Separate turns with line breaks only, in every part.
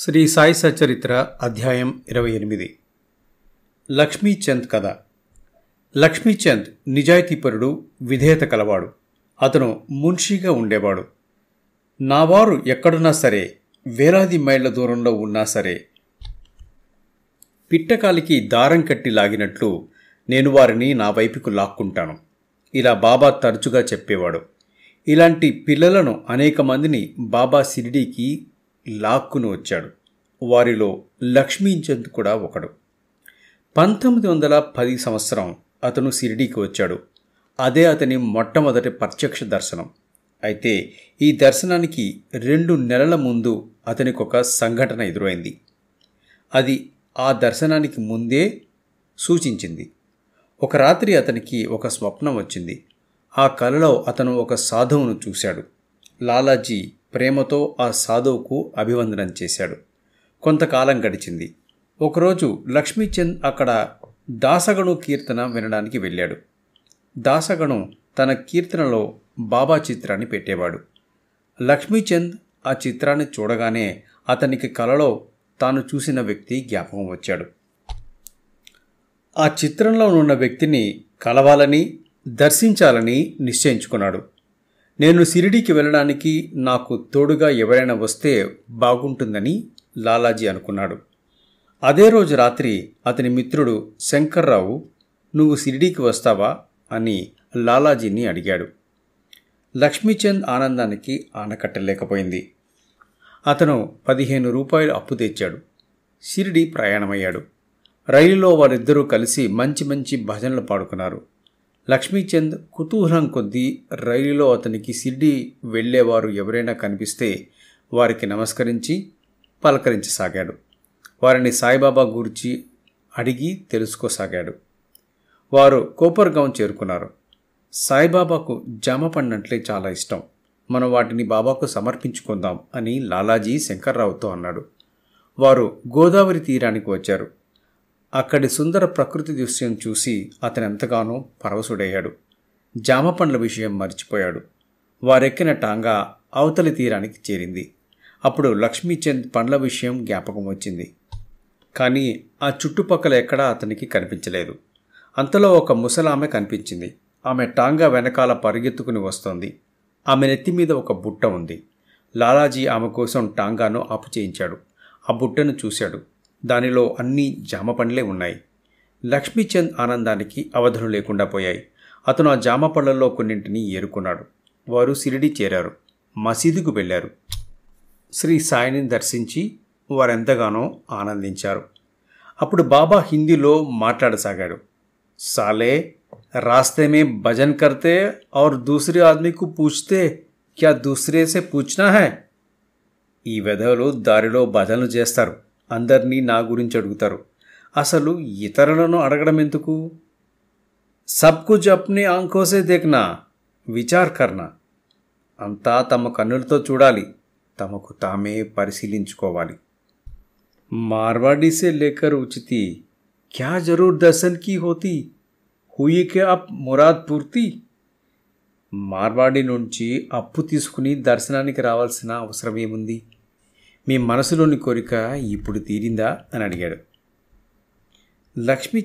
శ్రీ సాయి సచరిత్ర అధ్యాయం ఇరవై ఎనిమిది లక్ష్మీచంద్ కథ లక్ష్మీచంద్ నిజాయితీపరుడు విధేయత కలవాడు అతను మున్షీగా ఉండేవాడు నావారు ఎక్కడున్నా సరే వేలాది మైళ్ళ దూరంలో ఉన్నా సరే పిట్టకాలికి దారం కట్టి లాగినట్లు నేను వారిని నా వైపుకు లాక్కుంటాను ఇలా బాబా తరచుగా చెప్పేవాడు ఇలాంటి పిల్లలను అనేక మందిని బాబా సిరిడీకి లాక్కును వచ్చాడు వారిలో లక్ష్మీచంద్ కూడా ఒకడు పంతొమ్మిది వందల పది సంవత్సరం అతను సిరిడీకి వచ్చాడు అదే అతని మొట్టమొదటి ప్రత్యక్ష దర్శనం అయితే ఈ దర్శనానికి రెండు నెలల ముందు అతనికి ఒక సంఘటన ఎదురైంది అది ఆ దర్శనానికి ముందే సూచించింది ఒక రాత్రి అతనికి ఒక స్వప్నం వచ్చింది ఆ కలలో అతను ఒక సాధువును చూశాడు లాలాజీ ప్రేమతో ఆ సాధువుకు అభివందనం చేశాడు కొంతకాలం గడిచింది ఒకరోజు లక్ష్మీచంద్ అక్కడ దాసగణు కీర్తన వినడానికి వెళ్ళాడు దాసగణు తన కీర్తనలో బాబా చిత్రాన్ని పెట్టేవాడు లక్ష్మీచంద్ ఆ చిత్రాన్ని చూడగానే అతనికి కలలో తాను చూసిన వ్యక్తి జ్ఞాపకం వచ్చాడు ఆ చిత్రంలో ఉన్న వ్యక్తిని కలవాలని దర్శించాలని నిశ్చయించుకున్నాడు నేను సిరిడీకి వెళ్ళడానికి నాకు తోడుగా ఎవరైనా వస్తే బాగుంటుందని లాలాజీ అనుకున్నాడు అదే రోజు రాత్రి అతని మిత్రుడు శంకర్రావు నువ్వు సిరిడీకి వస్తావా అని లాలాజీని అడిగాడు లక్ష్మీచంద్ ఆనందానికి ఆనకట్టలేకపోయింది అతను పదిహేను రూపాయలు అప్పు తెచ్చాడు సిరిడి ప్రయాణమయ్యాడు రైలులో వారిద్దరూ కలిసి మంచి మంచి భజనలు పాడుకున్నారు లక్ష్మీచంద్ కుతూహలం కొద్దీ రైలులో అతనికి సిడ్డి వెళ్ళేవారు ఎవరైనా కనిపిస్తే వారికి నమస్కరించి పలకరించసాగాడు వారిని సాయిబాబా గురించి అడిగి తెలుసుకోసాగాడు వారు కోపర్గాం చేరుకున్నారు సాయిబాబాకు జామ పండినట్లే చాలా ఇష్టం మనం వాటిని బాబాకు సమర్పించుకుందాం అని లాలాజీ శంకర్రావుతో అన్నాడు వారు గోదావరి తీరానికి వచ్చారు అక్కడి సుందర ప్రకృతి దృశ్యం చూసి అతను ఎంతగానో పరవశుడయ్యాడు జామ పండ్ల విషయం మర్చిపోయాడు వారెక్కిన టాంగా అవతలి తీరానికి చేరింది అప్పుడు లక్ష్మీచంద్ పండ్ల విషయం జ్ఞాపకం వచ్చింది కానీ ఆ చుట్టుపక్కల ఎక్కడా అతనికి కనిపించలేదు అంతలో ఒక ముసలామె కనిపించింది ఆమె టాంగా వెనకాల పరిగెత్తుకుని వస్తోంది ఆమె నెత్తి మీద ఒక బుట్ట ఉంది లాలాజీ ఆమె కోసం టాంగాను ఆపు చేయించాడు ఆ బుట్టను చూశాడు దానిలో అన్ని జామ పండ్లే ఉన్నాయి లక్ష్మీచంద్ ఆనందానికి అవధులు లేకుండా పోయాయి అతను ఆ జామ పళ్ళల్లో కొన్నింటిని ఏరుకున్నాడు వారు సిరిడి చేరారు మసీదుకు వెళ్ళారు శ్రీ సాయిని దర్శించి వారెంతగానో ఆనందించారు అప్పుడు బాబా హిందీలో మాట్లాడసాగాడు సాలే రాస్తే భజన్ కర్తే ఔర్ దూసరే ఆద్మీకు పూछతే క్యా దూసరేసే సే పూछనా హై ఈ వెధవలు దారిలో భజనలు చేస్తారు అందరినీ నా గురించి అడుగుతారు అసలు ఇతరులను అడగడం ఎందుకు సబ్కు జప్ని ఆంకోసే దేఖనా విచార్ కర్ణ అంతా తమ కన్నులతో చూడాలి తమకు తామే పరిశీలించుకోవాలి మార్వాడీసే లేకర్ ఉచితి క్యా జరూర్ దర్శన్ కీ హోతి హుయికే అప్ మురాద్ పూర్తి మార్వాడి నుంచి అప్పు తీసుకుని దర్శనానికి రావాల్సిన అవసరం ఏముంది మీ మనసులోని కోరిక ఇప్పుడు తీరిందా అని అడిగాడు లక్ష్మీ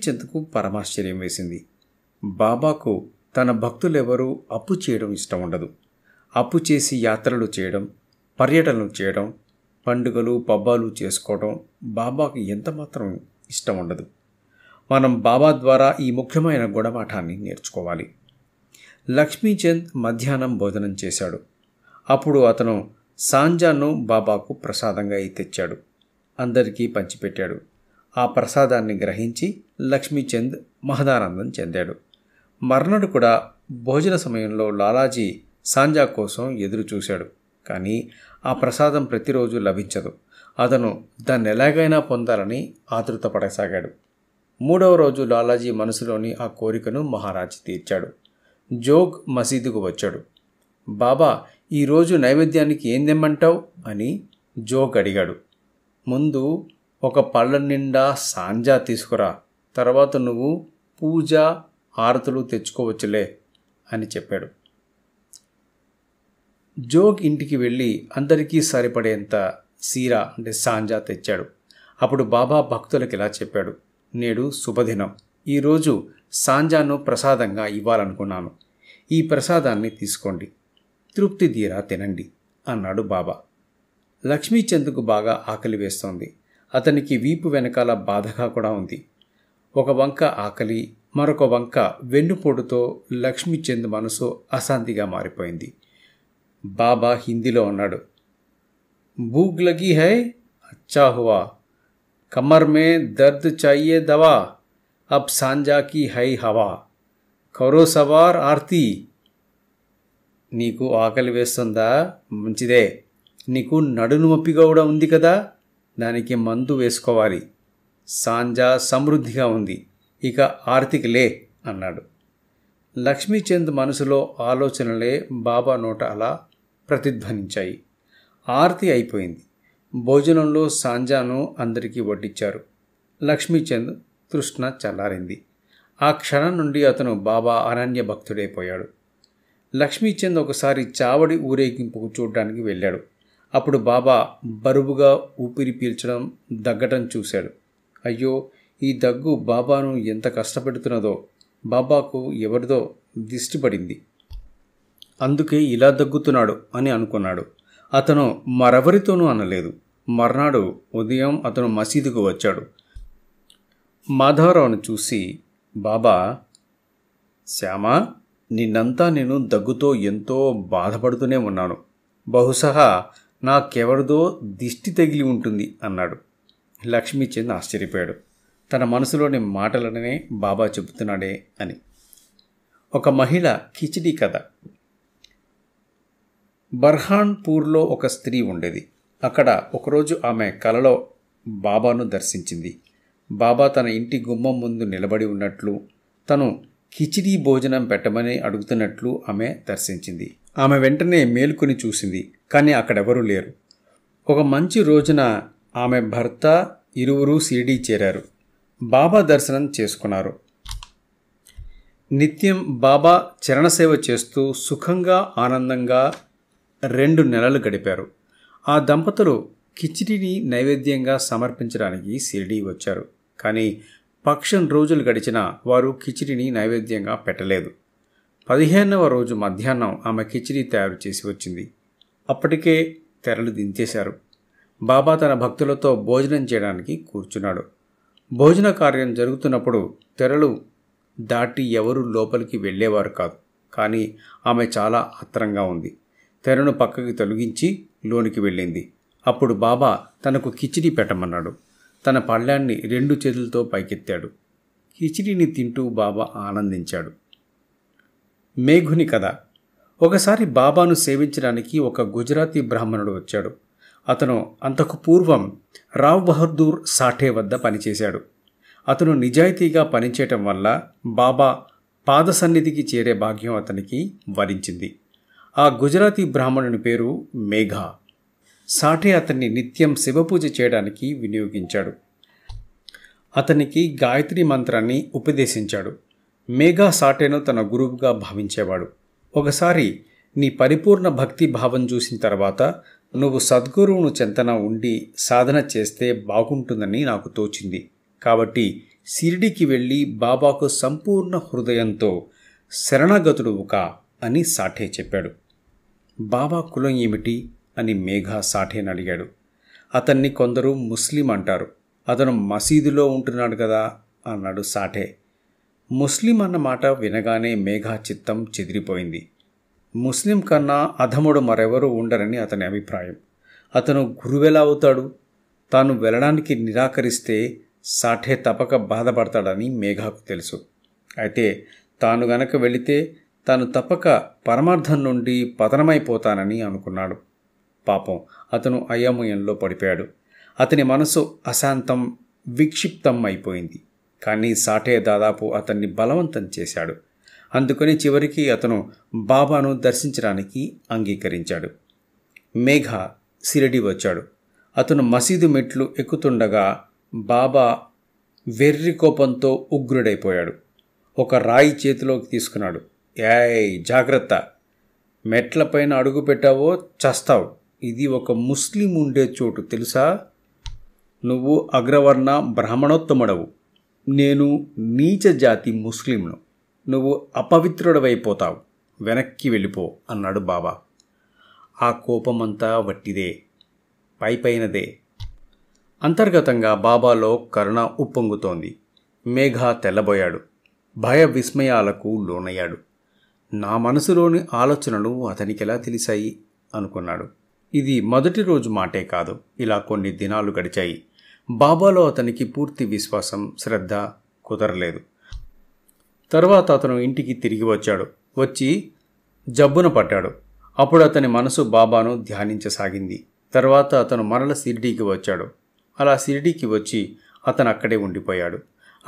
పరమాశ్చర్యం వేసింది బాబాకు తన భక్తులెవరూ అప్పు చేయడం ఇష్టం ఉండదు అప్పు చేసి యాత్రలు చేయడం పర్యటనలు చేయడం పండుగలు పబ్బాలు చేసుకోవడం బాబాకు ఎంతమాత్రం ఇష్టం ఉండదు మనం బాబా ద్వారా ఈ ముఖ్యమైన గుణపాఠాన్ని నేర్చుకోవాలి లక్ష్మీచంద్ మధ్యాహ్నం భోజనం చేశాడు అప్పుడు అతను సాంజాను బాబాకు ప్రసాదంగా తెచ్చాడు అందరికీ పంచిపెట్టాడు ఆ ప్రసాదాన్ని గ్రహించి లక్ష్మీచంద్ మహదానందం చెందాడు మర్నాడు కూడా భోజన సమయంలో లాలాజీ సాంజా కోసం ఎదురు చూశాడు కానీ ఆ ప్రసాదం ప్రతిరోజు లభించదు అతను దాన్ని ఎలాగైనా పొందాలని ఆతృత పడసాగాడు మూడవ రోజు లాలాజీ మనసులోని ఆ కోరికను మహారాజ్ తీర్చాడు జోగ్ మసీదుకు వచ్చాడు బాబా ఈరోజు నైవేద్యానికి ఏం తెమ్మంటావు అని జోక్ అడిగాడు ముందు ఒక పళ్ళ నిండా సాంజా తీసుకురా తర్వాత నువ్వు పూజ ఆరతులు తెచ్చుకోవచ్చులే అని చెప్పాడు జోక్ ఇంటికి వెళ్ళి అందరికీ సరిపడేంత సీరా అంటే సాంజా తెచ్చాడు అప్పుడు బాబా భక్తులకు ఇలా చెప్పాడు నేడు శుభదినం ఈరోజు సాంజాను ప్రసాదంగా ఇవ్వాలనుకున్నాను ఈ ప్రసాదాన్ని తీసుకోండి తృప్తి తీరా తినండి అన్నాడు బాబా లక్ష్మీచంద్కు బాగా ఆకలి వేస్తోంది అతనికి వీపు వెనకాల బాధగా కూడా ఉంది ఒక వంక ఆకలి మరొక వంక వెన్నుపోటుతో లక్ష్మీచంద్ మనసు అశాంతిగా మారిపోయింది బాబా హిందీలో ఉన్నాడు భూగ్ లగీ హై అచ్చా హువా కమర్ మే దర్ద్ చాయే దవా అబ్ సాంజాకి హై హవా కరో సవార్ ఆర్తీ నీకు ఆకలి వేస్తుందా మంచిదే నీకు నడును నొప్పి కూడా ఉంది కదా దానికి మందు వేసుకోవాలి సాంజా సమృద్ధిగా ఉంది ఇక ఆర్తికలే అన్నాడు లక్ష్మీచంద్ మనసులో ఆలోచనలే బాబా నోట అలా ప్రతిధ్వనించాయి ఆర్తి అయిపోయింది భోజనంలో సాంజాను అందరికీ వడ్డించారు లక్ష్మీచంద్ తృష్ణ చల్లారింది ఆ క్షణం నుండి అతను బాబా అనన్య భక్తుడైపోయాడు లక్ష్మీచంద్ ఒకసారి చావడి ఊరేగింపుకు చూడడానికి వెళ్ళాడు అప్పుడు బాబా బరువుగా ఊపిరి పీల్చడం దగ్గటం చూశాడు అయ్యో ఈ దగ్గు బాబాను ఎంత కష్టపెడుతున్నదో బాబాకు ఎవరిదో దిష్టిపడింది అందుకే ఇలా దగ్గుతున్నాడు అని అనుకున్నాడు అతను మరెవరితోనూ అనలేదు మర్నాడు ఉదయం అతను మసీదుకు వచ్చాడు మాధవరావును చూసి బాబా శ్యామా నిన్నంతా నేను దగ్గుతో ఎంతో బాధపడుతూనే ఉన్నాను బహుశా నాకెవరిదో దిష్టి తగిలి ఉంటుంది అన్నాడు లక్ష్మీచంద్ ఆశ్చర్యపోయాడు తన మనసులోని మాటలనే బాబా చెబుతున్నాడే అని ఒక మహిళ కిచిడి కథ బర్హాన్పూర్లో ఒక స్త్రీ ఉండేది అక్కడ ఒకరోజు ఆమె కలలో బాబాను దర్శించింది బాబా తన ఇంటి గుమ్మం ముందు నిలబడి ఉన్నట్లు తను కిచిడీ భోజనం పెట్టమని అడుగుతున్నట్లు ఆమె దర్శించింది ఆమె వెంటనే మేలుకొని చూసింది కానీ అక్కడెవరూ లేరు ఒక మంచి రోజున ఆమె భర్త ఇరువురు షిరిడీ చేరారు బాబా దర్శనం చేసుకున్నారు నిత్యం బాబా చరణసేవ చేస్తూ సుఖంగా ఆనందంగా రెండు నెలలు గడిపారు ఆ దంపతులు కిచిడిని నైవేద్యంగా సమర్పించడానికి షిరిడీ వచ్చారు కానీ పక్షం రోజులు గడిచినా వారు కిచిడిని నైవేద్యంగా పెట్టలేదు పదిహేనవ రోజు మధ్యాహ్నం ఆమె కిచిడి తయారు చేసి వచ్చింది అప్పటికే తెరలు దించేశారు బాబా తన భక్తులతో భోజనం చేయడానికి కూర్చున్నాడు భోజన కార్యం జరుగుతున్నప్పుడు తెరలు దాటి ఎవరు లోపలికి వెళ్ళేవారు కాదు కానీ ఆమె చాలా అత్తరంగా ఉంది తెరను పక్కకి తొలగించి లోనికి వెళ్ళింది అప్పుడు బాబా తనకు కిచిడి పెట్టమన్నాడు తన పళ్ళాన్ని రెండు చేతులతో పైకెత్తాడు కిచిడిని తింటూ బాబా ఆనందించాడు మేఘుని కథ ఒకసారి బాబాను సేవించడానికి ఒక గుజరాతీ బ్రాహ్మణుడు వచ్చాడు అతను అంతకు పూర్వం రావ్ బహదూర్ సాఠే వద్ద పనిచేశాడు అతను నిజాయితీగా పనిచేయటం వల్ల బాబా పాద సన్నిధికి చేరే భాగ్యం అతనికి వరించింది ఆ గుజరాతీ బ్రాహ్మణుని పేరు మేఘా సాఠే అతన్ని నిత్యం శివపూజ చేయడానికి వినియోగించాడు అతనికి గాయత్రి మంత్రాన్ని ఉపదేశించాడు మేఘా సాటేను తన గురువుగా భావించేవాడు ఒకసారి నీ పరిపూర్ణ భక్తి భావం చూసిన తర్వాత నువ్వు సద్గురువును చెంతన ఉండి సాధన చేస్తే బాగుంటుందని నాకు తోచింది కాబట్టి సిరిడికి వెళ్ళి బాబాకు సంపూర్ణ హృదయంతో ఒక అని సాఠే చెప్పాడు బాబా కులం ఏమిటి అని మేఘా సాఠేన్ అడిగాడు అతన్ని కొందరు ముస్లిం అంటారు అతను మసీదులో ఉంటున్నాడు కదా అన్నాడు సాఠే ముస్లిం అన్న మాట వినగానే మేఘా చిత్తం చెదిరిపోయింది ముస్లిం కన్నా అధముడు మరెవరూ ఉండరని అతని అభిప్రాయం అతను గురువెలా అవుతాడు తాను వెళ్ళడానికి నిరాకరిస్తే సాఠే తపక బాధపడతాడని మేఘాకు తెలుసు అయితే తాను గనక వెళితే తాను తప్పక పరమార్థం నుండి పతనమైపోతానని అనుకున్నాడు పాపం అతను అయోమయంలో పడిపోయాడు అతని మనసు అశాంతం విక్షిప్తం అయిపోయింది కానీ సాటే దాదాపు అతన్ని బలవంతం చేశాడు అందుకని చివరికి అతను బాబాను దర్శించడానికి అంగీకరించాడు మేఘ సిరడి వచ్చాడు అతను మసీదు మెట్లు ఎక్కుతుండగా బాబా వెర్రి కోపంతో ఉగ్రుడైపోయాడు ఒక రాయి చేతిలోకి తీసుకున్నాడు ఏయ్ జాగ్రత్త మెట్లపైన అడుగు పెట్టావో చస్తావు ఇది ఒక ముస్లిం ఉండే చోటు తెలుసా నువ్వు అగ్రవర్ణ బ్రాహ్మణోత్తముడవు నేను నీచ జాతి ముస్లింను నువ్వు అపవిత్రుడవైపోతావు వెనక్కి వెళ్ళిపో అన్నాడు బాబా ఆ కోపమంతా వట్టిదే పైపైనదే అంతర్గతంగా బాబాలో కరుణ ఉప్పొంగుతోంది మేఘా తెల్లబోయాడు భయ విస్మయాలకు లోనయ్యాడు నా మనసులోని ఆలోచనలు ఎలా తెలిసాయి అనుకున్నాడు ఇది మొదటి రోజు మాటే కాదు ఇలా కొన్ని దినాలు గడిచాయి బాబాలో అతనికి పూర్తి విశ్వాసం శ్రద్ధ కుదరలేదు తర్వాత అతను ఇంటికి తిరిగి వచ్చాడు వచ్చి జబ్బున పట్టాడు అప్పుడు అతని మనసు బాబాను ధ్యానించసాగింది తర్వాత అతను మరల సిరిడీకి వచ్చాడు అలా సిరిడీకి వచ్చి అతను అక్కడే ఉండిపోయాడు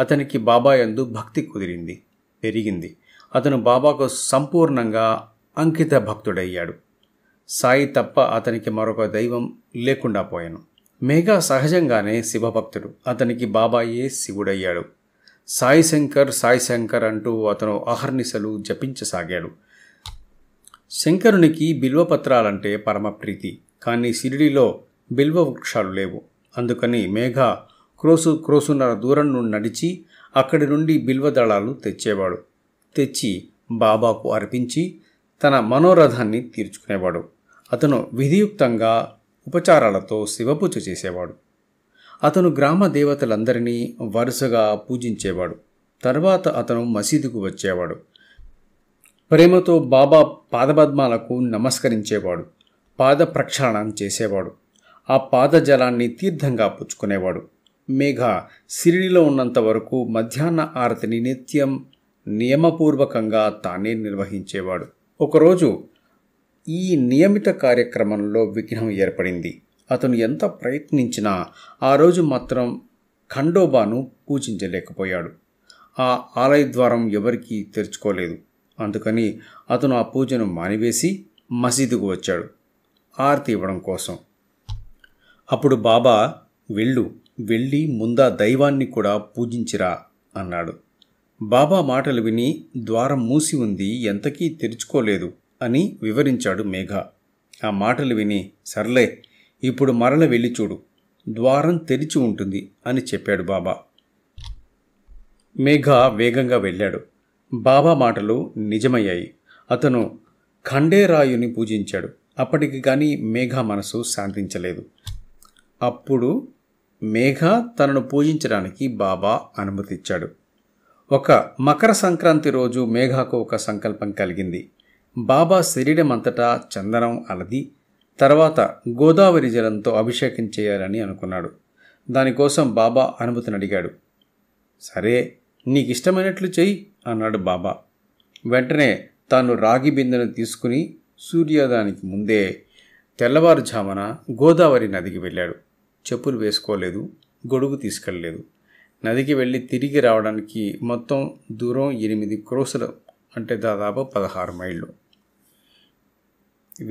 అతనికి బాబా యందు భక్తి కుదిరింది పెరిగింది అతను బాబాకు సంపూర్ణంగా అంకిత భక్తుడయ్యాడు సాయి తప్ప అతనికి మరొక దైవం లేకుండా పోయాను మేఘా సహజంగానే శివభక్తుడు అతనికి బాబాయే శివుడయ్యాడు సాయి శంకర్ సాయి శంకర్ అంటూ అతను అహర్నిశలు జపించసాగాడు శంకరునికి బిల్వపత్రాలంటే పరమప్రీతి కానీ సిరిడిలో బిల్వ వృక్షాలు లేవు అందుకని మేఘ క్రోసు క్రోసున్నర దూరం నుండి నడిచి అక్కడి నుండి బిల్వదళాలు తెచ్చేవాడు తెచ్చి బాబాకు అర్పించి తన మనోరథాన్ని తీర్చుకునేవాడు అతను విధియుక్తంగా ఉపచారాలతో శివపూజ చేసేవాడు అతను గ్రామ దేవతలందరినీ వరుసగా పూజించేవాడు తర్వాత అతను మసీదుకు వచ్చేవాడు ప్రేమతో బాబా పాదపద్మాలకు నమస్కరించేవాడు పాద ప్రక్షాళనం చేసేవాడు ఆ పాదజలాన్ని తీర్థంగా పుచ్చుకునేవాడు మేఘ సిరిడిలో ఉన్నంత వరకు మధ్యాహ్న ఆరతిని నిత్యం నియమపూర్వకంగా తానే నిర్వహించేవాడు ఒకరోజు ఈ నియమిత కార్యక్రమంలో విఘ్నం ఏర్పడింది అతను ఎంత ప్రయత్నించినా ఆ రోజు మాత్రం ఖండోబాను పూజించలేకపోయాడు ఆ ఆలయ ద్వారం ఎవరికీ తెరుచుకోలేదు అందుకని అతను ఆ పూజను మానివేసి మసీదుకు వచ్చాడు ఆరతి ఇవ్వడం కోసం అప్పుడు బాబా వెళ్ళు వెళ్ళి ముందా దైవాన్ని కూడా పూజించిరా అన్నాడు బాబా మాటలు విని ద్వారం మూసి ఉంది ఎంతకీ తెరుచుకోలేదు అని వివరించాడు మేఘ ఆ మాటలు విని సర్లే ఇప్పుడు మరల వెళ్ళి చూడు ద్వారం తెరిచి ఉంటుంది అని చెప్పాడు బాబా మేఘ వేగంగా వెళ్ళాడు బాబా మాటలు నిజమయ్యాయి అతను ఖండేరాయుని పూజించాడు అప్పటికి కానీ మేఘ మనసు శాంతించలేదు అప్పుడు మేఘ తనను పూజించడానికి బాబా అనుమతిచ్చాడు ఒక మకర సంక్రాంతి రోజు మేఘకు ఒక సంకల్పం కలిగింది బాబా శరీరం అంతటా చందనం అలది తర్వాత గోదావరి జలంతో అభిషేకం చేయాలని అనుకున్నాడు దానికోసం బాబా అనుమతిని అడిగాడు సరే నీకు ఇష్టమైనట్లు చెయ్యి అన్నాడు బాబా వెంటనే తాను రాగి బిందెను తీసుకుని సూర్యోదయానికి ముందే తెల్లవారుజామున గోదావరి నదికి వెళ్ళాడు చెప్పులు వేసుకోలేదు గొడుగు తీసుకెళ్ళలేదు నదికి వెళ్ళి తిరిగి రావడానికి మొత్తం దూరం ఎనిమిది క్రోసుల అంటే దాదాపు పదహారు మైళ్ళు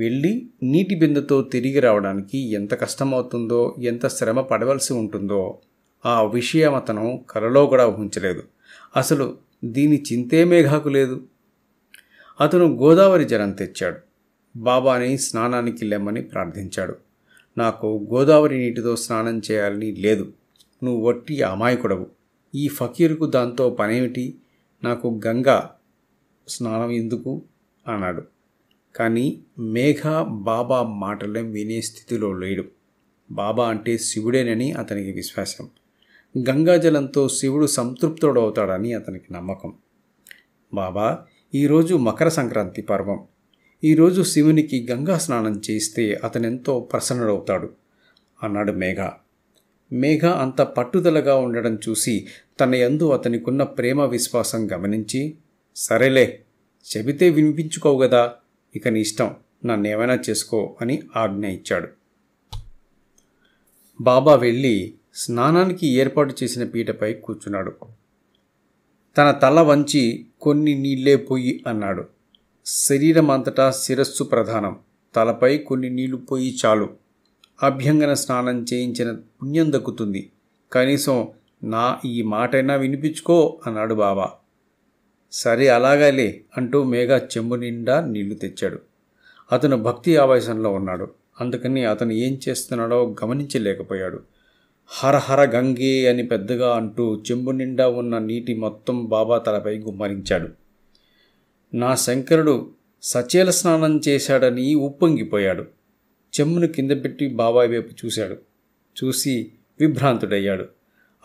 వెళ్ళి నీటి బిందెతో తిరిగి రావడానికి ఎంత కష్టమవుతుందో ఎంత శ్రమ పడవలసి ఉంటుందో ఆ విషయం అతను కలలో కూడా ఊహించలేదు అసలు దీని చింతే మేఘాకు లేదు అతను గోదావరి జలం తెచ్చాడు బాబాని స్నానానికి లేమని ప్రార్థించాడు నాకు గోదావరి నీటితో స్నానం చేయాలని లేదు నువ్వు వట్టి అమాయకుడవు ఈ ఫకీరుకు దాంతో పనేమిటి నాకు గంగా స్నానం ఎందుకు అన్నాడు కానీ మేఘ బాబా మాటలే వినే స్థితిలో లేడు బాబా అంటే శివుడేనని అతనికి విశ్వాసం గంగాజలంతో శివుడు సంతృప్తుడవుతాడని అతనికి నమ్మకం బాబా ఈరోజు మకర సంక్రాంతి పర్వం ఈరోజు శివునికి గంగా స్నానం చేస్తే అతనెంతో ప్రసన్నుడవుతాడు అన్నాడు మేఘ మేఘ అంత పట్టుదలగా ఉండడం చూసి తన యందు అతనికున్న ప్రేమ విశ్వాసం గమనించి సరేలే చెబితే వినిపించుకోవు కదా ఇక నీ ఇష్టం నన్నేమైనా చేసుకో అని ఆజ్ఞ ఇచ్చాడు బాబా వెళ్ళి స్నానానికి ఏర్పాటు చేసిన పీటపై కూర్చున్నాడు తన తల వంచి కొన్ని నీళ్లే పొయ్యి అన్నాడు శరీరం అంతటా శిరస్సు ప్రధానం తలపై కొన్ని నీళ్లు పోయి చాలు అభ్యంగన స్నానం చేయించిన పుణ్యం దక్కుతుంది కనీసం నా ఈ మాటైనా వినిపించుకో అన్నాడు బాబా సరే అలాగాలే అంటూ మేఘ చెంబు నిండా నీళ్లు తెచ్చాడు అతను భక్తి ఆవేశంలో ఉన్నాడు అందుకని అతను ఏం చేస్తున్నాడో గమనించలేకపోయాడు హరహర గంగే అని పెద్దగా అంటూ చెంబు నిండా ఉన్న నీటి మొత్తం బాబా తలపై గుమ్మరించాడు నా శంకరుడు సచేల స్నానం చేశాడని ఉప్పొంగిపోయాడు చెమ్మును కింద పెట్టి బాబాయ్ వైపు చూశాడు చూసి విభ్రాంతుడయ్యాడు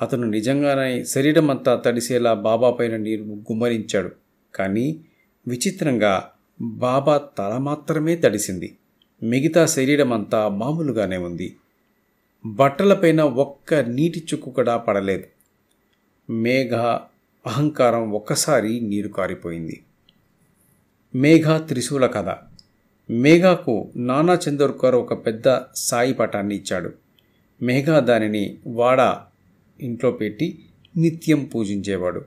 అతను నిజంగానే శరీరమంతా తడిసేలా బాబా పైన నీరు గుమ్మరించాడు కానీ విచిత్రంగా బాబా తల మాత్రమే తడిసింది మిగతా శరీరమంతా మామూలుగానే ఉంది బట్టలపైన ఒక్క నీటి చుక్కు కూడా పడలేదు మేఘ అహంకారం ఒక్కసారి నీరు కారిపోయింది మేఘ త్రిశూల కథ మేఘాకు నానా చందోర్కర్ ఒక పెద్ద సాయి పటాన్ని ఇచ్చాడు మేఘా దానిని వాడ ఇంట్లో పెట్టి నిత్యం పూజించేవాడు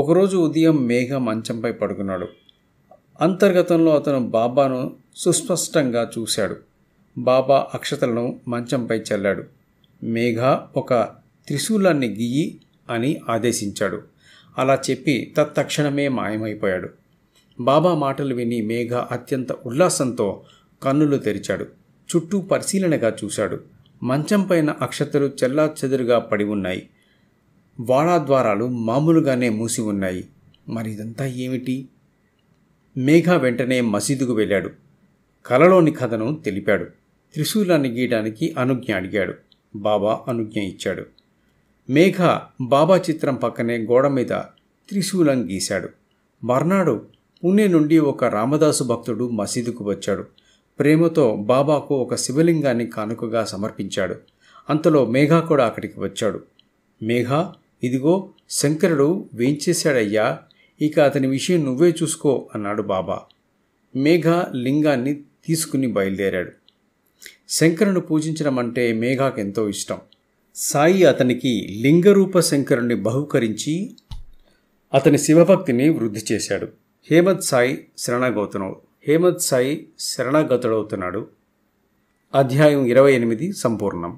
ఒకరోజు ఉదయం మేఘ మంచంపై పడుకున్నాడు అంతర్గతంలో అతను బాబాను సుస్పష్టంగా చూశాడు బాబా అక్షతలను మంచంపై చల్లాడు మేఘ ఒక త్రిశూలాన్ని గీయి అని ఆదేశించాడు అలా చెప్పి తత్తక్షణమే మాయమైపోయాడు బాబా మాటలు విని మేఘ అత్యంత ఉల్లాసంతో కన్నులు తెరిచాడు చుట్టూ పరిశీలనగా చూశాడు మంచం పైన అక్షతలు చెల్లా చెదురుగా పడి ఉన్నాయి వాళాద్వారాలు మామూలుగానే మూసి ఉన్నాయి మరి ఇదంతా ఏమిటి మేఘ వెంటనే మసీదుకు వెళ్ళాడు కలలోని కథను తెలిపాడు త్రిశూలాన్ని గీయడానికి అనుజ్ఞ అడిగాడు బాబా అనుజ్ఞ ఇచ్చాడు మేఘ బాబా చిత్రం పక్కనే గోడ మీద త్రిశూలం గీశాడు మర్నాడు పుణె నుండి ఒక రామదాసు భక్తుడు మసీదుకు వచ్చాడు ప్రేమతో బాబాకు ఒక శివలింగాన్ని కానుకగా సమర్పించాడు అంతలో మేఘా కూడా అక్కడికి వచ్చాడు మేఘా ఇదిగో శంకరుడు వేయించేశాడయ్యా ఇక అతని విషయం నువ్వే చూసుకో అన్నాడు బాబా మేఘ లింగాన్ని తీసుకుని బయలుదేరాడు శంకరుని పూజించడం అంటే మేఘాకి ఎంతో ఇష్టం సాయి అతనికి లింగరూప శంకరుణ్ణి బహుకరించి అతని శివభక్తిని వృద్ధి చేశాడు హేమత్ సాయి శరణాగౌతనవు హేమత్ సాయి శరణాగతుడవుతున్నాడు అధ్యాయం ఇరవై ఎనిమిది సంపూర్ణం